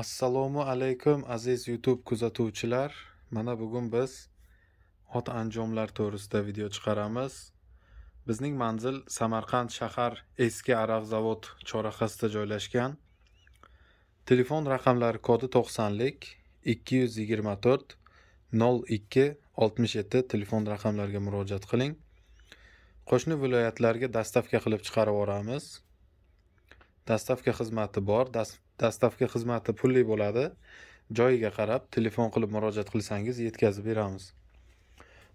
assalomu alaykum aziz youtube kuzatuvchilar mana bugun biz ot anjomlar to'g'risida video chiqaramiz bizning manzil samarqand shahar eski zavod chorrahasida joylashgan telefon raqamlari kodi to'qsonlik ikki yuz yigirma to'rt nol ikki oltmish yetti telefon raqamlariga murojaat qiling qo'shni viloyatlarga dastavka qilib chiqarib yuboramiz dastavka xizmati bor dastavka xizmati pulli bo'ladi joyiga qarab telefon qilib murojaat qilsangiz yetkazib beramiz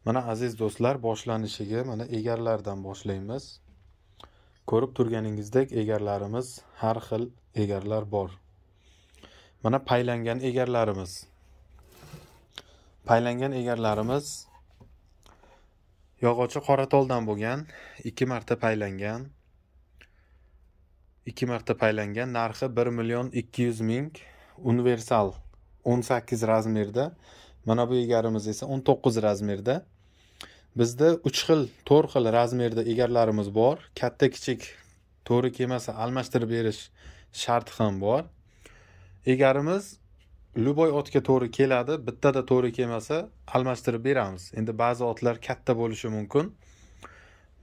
mana aziz do'stlar boshlanishiga mana egarlardan boshlaymiz ko'rib turganingizdek egarlarimiz har xil egarlar bor mana paylangan egarlarimiz paylangan egarlarimiz yog'ochi qoratoldan bo'lgan ikki marta paylangan ikki marta paylangan narxi bir million ikki yuz ming universal o'n sakkiz razmerda mana bu egarimiz esa o'n to'qqiz razmerda bizda uch xil to'rt xil razmerda egarlarimiz bor katta kichik to'ri kelmasa almashtirib berish sharti ham bor egarimiz любой otga to'g'ri keladi bittada to'g'ri kelmasa almashtirib beramiz endi ba'zi otlar katta bo'lishi mumkin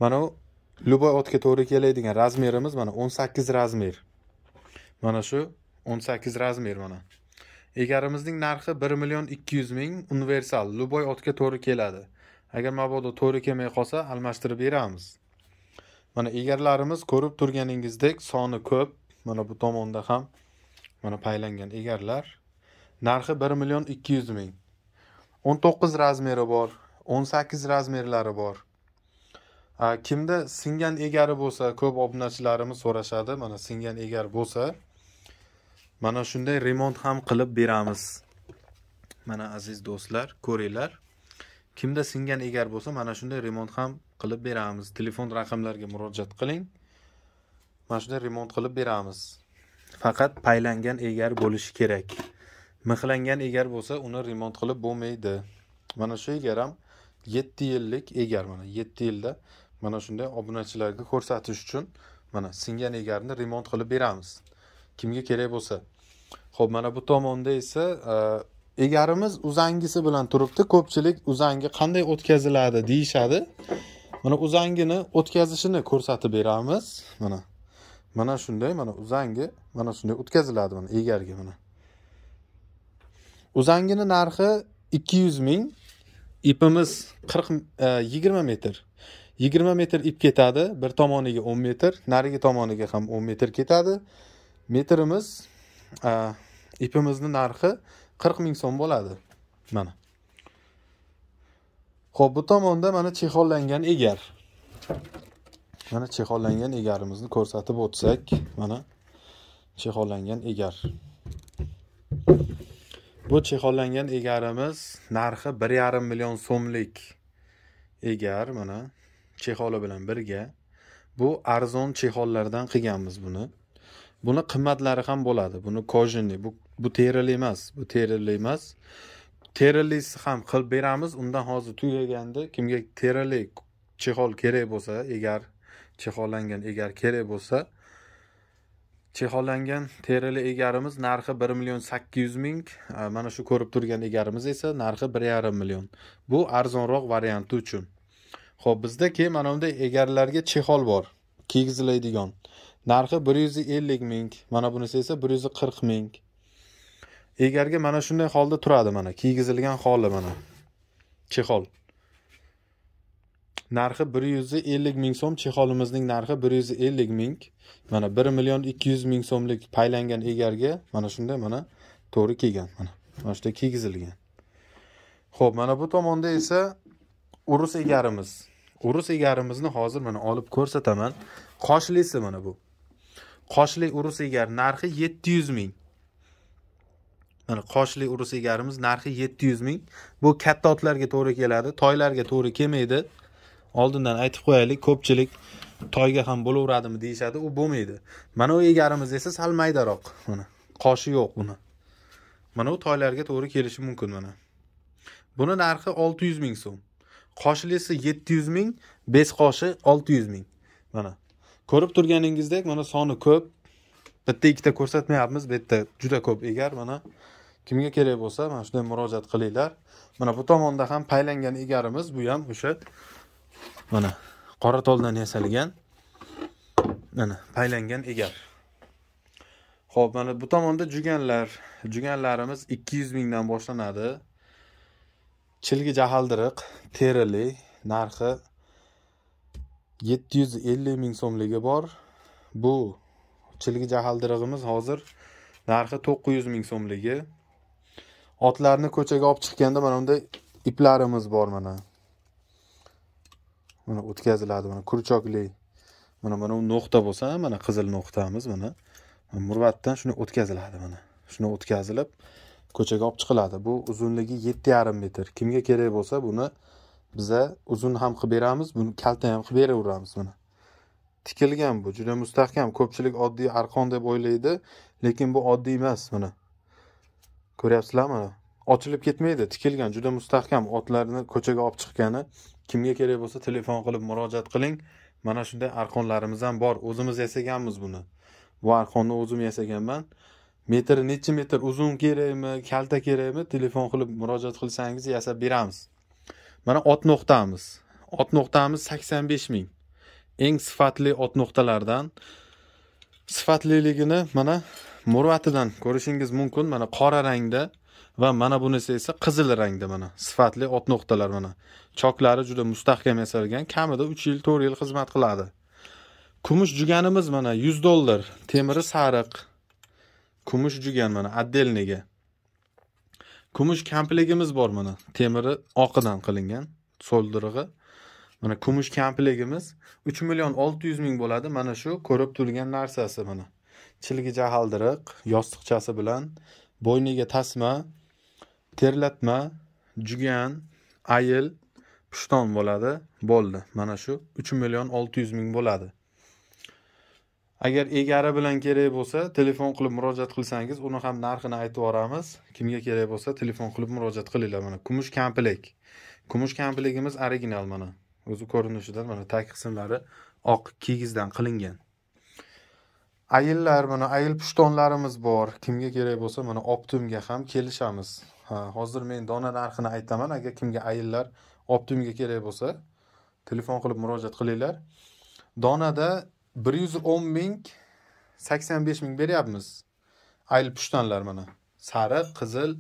mana u любой otga to'g'ri keladigan razmerimiz mana 18 razmer mana shu 18 razmer mana egarimizning narxi 1 million 200 ming universal любой otga to'g'ri keladi agar mabodo to'g'ri kelmay qolsa almashtirib beramiz mana egarlarimiz ko'rib turganingizdek soni ko'p mana bu tomonda ham mana paylangan egarlar narxi 1 million 200 ming 19 razmeri bor 18 razmerlari bor kimda singan egari bo'lsa ko'p obunachilarimiz so'rashadi mana singan egar bo'lsa mana shunday remont ham qilib beramiz mana aziz do'stlar ko'ringlar kimda singan egar bo'lsa mana shunday remont ham qilib beramiz telefon raqamlariga murojaat qiling mana shunday remont qilib beramiz faqat paylangan egar bo'lishi kerak mixlangan egar bo'lsa uni remont qilib bo'lmaydi mana shu egar ham yetti yillik egar mana yetti yilda mana shunday obunachilarga ko'rsatish uchun mana singan egarni remont qilib beramiz kimga kerak bo'lsa ho'p mana bu tomonda esa e, egarimiz uzangisi bilan turibdi ko'pchilik uzangi qanday o'tkaziladi deyishadi mana uzangini o'tkazishini ko'rsatib beramiz mana mana shunday mana uzangi mana shunday o'tkaziladi mana egarga mana uzangini narxi ikki yuz ming ipimiz qirq e, yigirma metr yigirma metr ip ketadi bir tomoniga o'n metr narigi tomoniga ham o'n metr ketadi metrimiz ipimizni narxi qirq ming so'm bo'ladi mana ho'p bu tomonda mana chexollangan egar mana chexollangan egarimizni ko'rsatib o'tsak mana chexollangan egar bu chexollangan egarimiz narxi bir yarim million so'mlik egar mana chexoli bilan birga bu arzon chexollardan qilganmiz buni buni qimmatlari ham bo'ladi buni kojinniy bu bu terili emas bu terili emas terilisi ham qilib beramiz undan hozir tugaganda kimga terili chexol kerak bo'lsa egar chexollangan egar kerak bo'lsa chexollangan terili egarimiz narxi bir million sakkiz yuz ming mana shu ko'rib turgan egarimiz esa narxi bir yarim million bu arzonroq varianti uchun ho'p bizda keyin mana bunday egarlarga chexol bor kiygizlaydigan narxi bir yuz ellik ming mana bunisi esa bir yuz qirq ming egarga mana shunday holda turadi mana kiygizilgan holi mana chexol narxi bir yuz ellik ming so'm chexolimizning narxi bir yuz ellik ming mana bir million ikki yuz ming so'mlik paylangan egarga mana shunday mana to'g'ri kelgan mana mana shunday kiygizilgan ho'p mana bu tomonda esa urus egarimiz urus egarimizni hozir mana olib ko'rsataman qoshlisi mana bu qoshli urus egar narxi yetti yuz ming mana qoshli urus egarimiz narxi yetti yuz ming bu katta otlarga to'g'ri keladi toylarga to'g'ri kelmaydi oldindan aytib qo'yaylik ko'pchilik toyga ham bo'laveradimi deyishadi u bo'lmaydi mana u egarimiz esa sal maydaroq mana qoshi yo'q buni mana u toylarga to'g'ri kelishi mumkin mana buni narxi olti yuz ming so'm qoshilisi yetti yuz ming qoshi olti yuz ming mana ko'rib turganingizdek mana soni ko'p bitta ikkita ko'rsatmayapmiz bu yerda juda ko'p egar mana kimga kerak bo'lsa mana shunday murojaat qilinglar mana bu tomonda ham paylangan egarimiz bu ham o'sha mana qora toldan yasalgan mana paylangan egar ho'p mana bu tomonda juganlar juganlarimiz ikki yuz mingdan boshlanadi chilgi jahaldiriq terili narxi 750 yuz ming so'mligi bor bu chilgi jahaldirig'imiz hozir narxi 900 yuz ming so'mligi otlarni ko'chaga olib chiqqanda mana bunday iplarimiz bor mana mana o'tkaziladi mana kurchokli mana mana bu no'xta bo'lsa mana qizil nuqtamiz mana murvatdan shuni o'tkaziladi mana shuni o'tkazilib ko'chaga olib chiqiladi bu uzunligi yetti yarim metr kimga kerak bo'lsa buni biza uzun ham qilib beramiz buni kalta ham qilib beraveramiz buni tikilgan bu juda mustahkam ko'pchilik oddiy arqon deb o'ylaydi lekin bu oddiy emas mana ko'ryapsizlarmi ochilib ketmaydi tikilgan juda mustahkam otlarni ko'chaga olib chiqqani kimga kerak bo'lsa telefon qilib murojaat qiling mana shunday arqonlarimiz ham bor o'zimiz yasaganmiz buni bu arqonni o'zim yasaganman metri necha metr uzun kerakmi kalta kerakmi telefon qilib murojaat qilsangiz yasab beramiz mana ot nuqtamiz ot nuqtamiz sakson besh ming eng sifatli ot nuqtalardan sifatliligini mana murvatidan ko'rishingiz mumkin mana qora rangda va mana bunisi esa qizil rangda mana sifatli ot nuqtalar mana choklari juda mustahkam yasalgan kamida uch yil to'rt yil xizmat qiladi kumush juganimiz mana yuz dollar temiri sariq kumush jugan mana отдельныйga kumush kampligimiz bor mana temiri oqidan qilingan so'ldirig'i mana kumush kampligimiz uch million olti yuz ming bo'ladi mana shu ko'rib turgan narsasi mana chilgi jahaldiriq yostiqchasi bilan bo'yniga tasma terlatma jugan ayil pushton bo'ladi bo'ldi mana shu uch million olti yuz ming bo'ladi agar egari bilan kerak bo'lsa telefon qilib murojaat qilsangiz uni ham narxini aytib yuboramiz kimga kerak bo'lsa telefon qilib murojaat qilinglar mana kumush kampilak kumush kampligimiz original mana o'zi ko'rinishidan mana tag qismlari oq kigizdan qilingan ayillar mana ayil pushtonlarimiz bor kimga kerak bo'lsa mana optumga ham kelishamiz ha hozir men dona narxini aytaman agar kimga ayillar optumga kerak bo'lsa telefon qilib murojaat qilinglar donada bir yuz o'n ming sakson besh ming beryapmiz ayli pushtonlar mana sariq qizil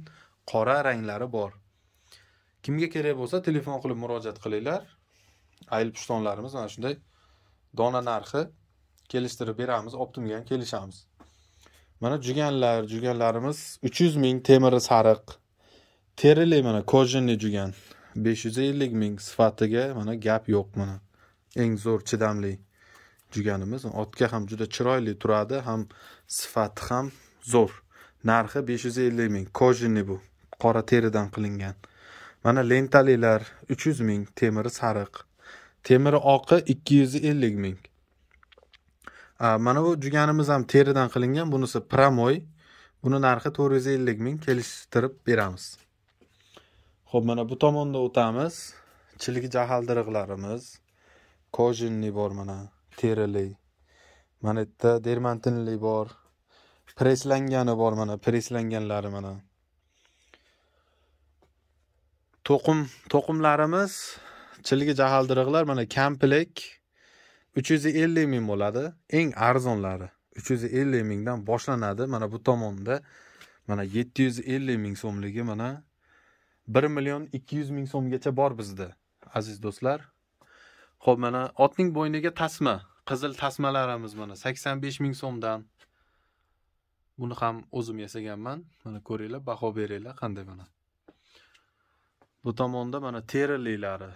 qora ranglari bor kimga kerak bo'lsa telefon qilib murojaat qilinglar ayli pushtonlarimiz mana shunday dona narxi kelishtirib beramiz optimga ham kelishamiz mana juganlar juganlarimiz uch yuz ming temiri sariq terili mana kojinli jugan besh yuz ellik ming sifatiga mana gap yo'q mana eng zo'r chidamli juganimiz otga ham juda chiroyli turadi ham sifati ham zo'r narxi besh yuz ellik ming kojini bu qora teridan qilingan mana lentalilar uch yuz ming temiri sariq temiri oqi ikki yuz ellik ming mana bu juganimiz ham teridan qilingan bunisi promoy buni narxi to'rt yuz ellik ming kelishtirib beramiz ho'p mana bu tomonda o'tamiz chilik jahaldiriqlarimiz kojinni bor mana terili mana bu yerda dermantinli bor presslangani bor mana presslanganlari mana to'qim to'qimlarimiz chilgi jahaldiriqlar mana kamplek uch yuz ellik ming bo'ladi eng arzonlari uch yuz ellik mingdan boshlanadi mana bu tomonda mana yetti yuz ellik ming so'mligi mana bir million ikki yuz ming so'mgacha bor bizda aziz do'stlar ho'p mana otning bo'yniga tasma qizil tasmalarimiz mana sakson besh ming so'mdan buni ham o'zim yasaganman mana ko'ringlar baho beringlar qanday mana bu tomonda mana terililari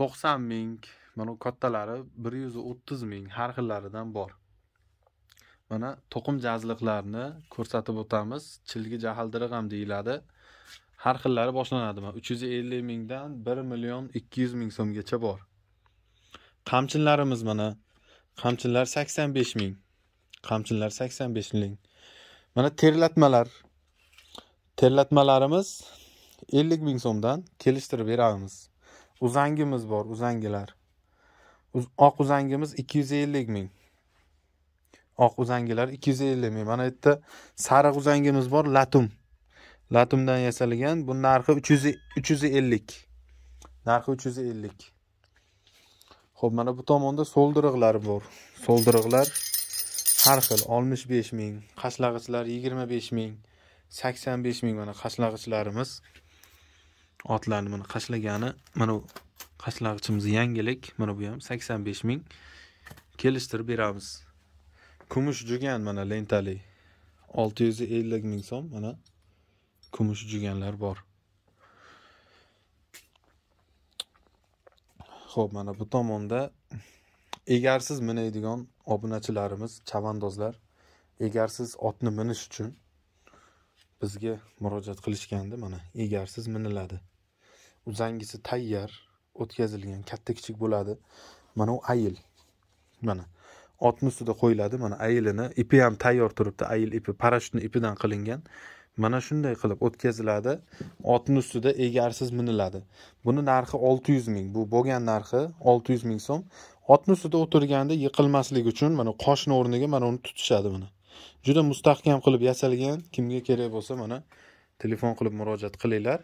to'qson ming mana kattalari bir yuz o'ttiz ming har xillaridan bor mana to'qim jazliqlarni ko'rsatib o'tamiz chilgi jahldiriq ham deyiladi har xillari boshlanadimi uch yuz ellik mingdan bir million ikki yuz ming so'mgacha bor qamchinlarimiz mana qamchinlar sakson besh ming qamchinlar sakson besh ming mana terlatmalar terlatmalarimiz ellik ming so'mdan kelishtirib beramiz uzangimiz bor uzangilar oq uzangimiz ikki yuz ellik ming oq uzangilar ikki yuz ellik ming mana bu yerda sariq uzangimiz bor latum latumdan yasalgan bu narxi uch yuz e, uch yuz ellik narxi uch yuz ellik ho'p mana bu tomonda so'ldiriqlar bor so'ldiriqlar har xil oltmish besh ming qashlag'ichlar yigirma besh ming sakson besh ming mana qashlag'ichlarimiz otlarni mana qashlagani mana bu qashlag'ichimiz yangilik mana bu ham sakson besh ming kelishtirib beramiz kumush jugan mana lentali olti yuz ellik ming so'm mana kumush uzilganlar bor ho'p mana bu tomonda egarsiz minaydigan obunachilarimiz chavandozlar egarsiz otni minish uchun bizga murojaat qilishgandi mana egarsiz miniladi uzangisi tayyor o'tkazilgan katta kichik bo'ladi mana u ayil mana otni ustida qo'yiladi mana ayilini ipi ham tayyor turibdi ayil ipi parashutni ipidan qilingan mana shunday qilib o'tkaziladi otni ustida egarsiz miniladi buni narxi olti yuz ming bu bo'lgan narxi olti yuz ming so'm otni ustida o'tirganda yiqilmaslik uchun mana qoshni o'rniga mana uni tutishadi buni juda mustahkam qilib yasalgan kimga kerak bo'lsa mana telefon qilib murojaat qilinglar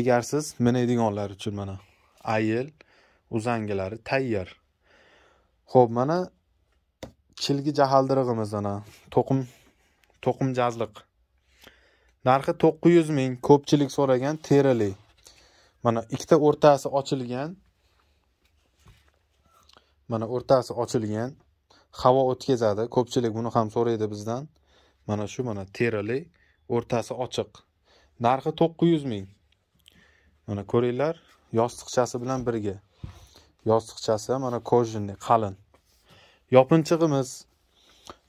egarsiz minadiganlar uchun mana ayil uzangilari tayyor ho'p mana chilgi jahaldirig'imiz mana to'qim to'qim jazliq narxi to'qqiz yuz ming ko'pchilik so'ragan terili mana ikkita o'rtasi ochilgan mana o'rtasi ochilgan havo o'tkazadi ko'pchilik buni ham so'raydi bizdan mana shu mana terili o'rtasi ochiq narxi to'qqiz yuz ming mana ko'ringlar yostiqchasi bilan birga yostiqchasi mana kojinniy qalin yopinchig'imiz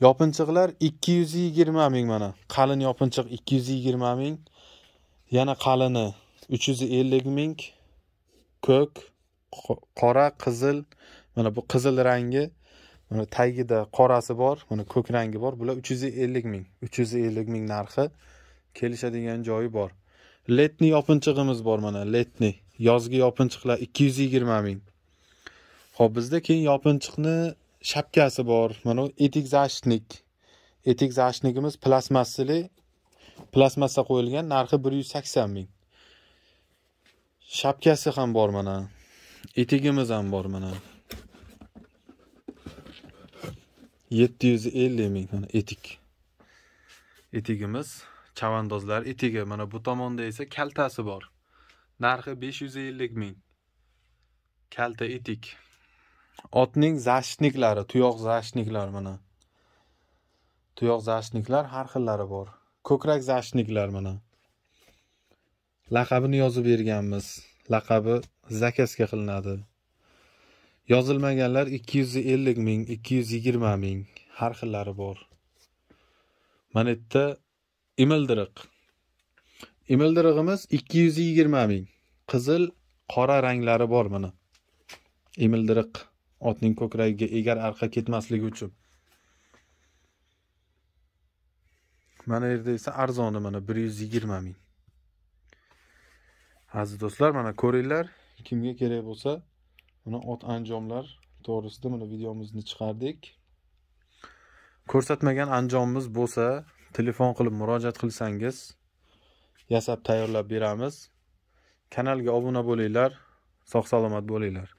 yopinchiqlar ikki yuz yigirma ming mana qalin yopinchiq ikki yuz yigirma ming yana qalini uch yuz ellik ming ko'k qora qizil mana bu qizil rangi mana tagida qorasi bor mana ko'k rangi bor bular uch yuz ellik ming uch yuz ellik ming narxi kelishadigan joyi bor letni yopinchig'imiz bor mana letni yozgi yopinchiqlar ikki yuz yigirma ming ho'p bizda keyin yopinchiqni shapkasi bor mana etik zashnik etik zashnikimiz plastmassali plastmassa qo'yilgan narxi bir yuz sakson ming shapkasi ham bor mana etigimiz ham bor mana yetti yuz ellik ming mana etik etigimiz chavandozlar etigi mana bu tomonda esa kaltasi bor narxi besh yuz ellik ming kalta etik otning zashniklari tuyoq zashniklar mana tuyoq zashniklar har xillari bor ko'krak zashniklar mana laqabini yozib berganmiz laqabi zakazga qilinadi yozilmaganlar ikki yuz ellik ming ikki yuz yigirma ming har xillari bor mana bu yerda imildiriq imildirig'imiz ikki yuz yigirma ming qizil qora ranglari bor mana imildiriq otning ko'kragiga egar arqa ketmasligi uchun mana yerda esa arzoni mana bir yuz yigirma ming aziz do'stlar mana ko'ringlar kimga kerak bo'lsa mana ot anjomlar to'g'risida mana videomizni chiqardik ko'rsatmagan anjomimiz bo'lsa telefon qilib murojaat qilsangiz yasab tayyorlab beramiz kanalga obuna bo'linglar sog' salomat bo'linglar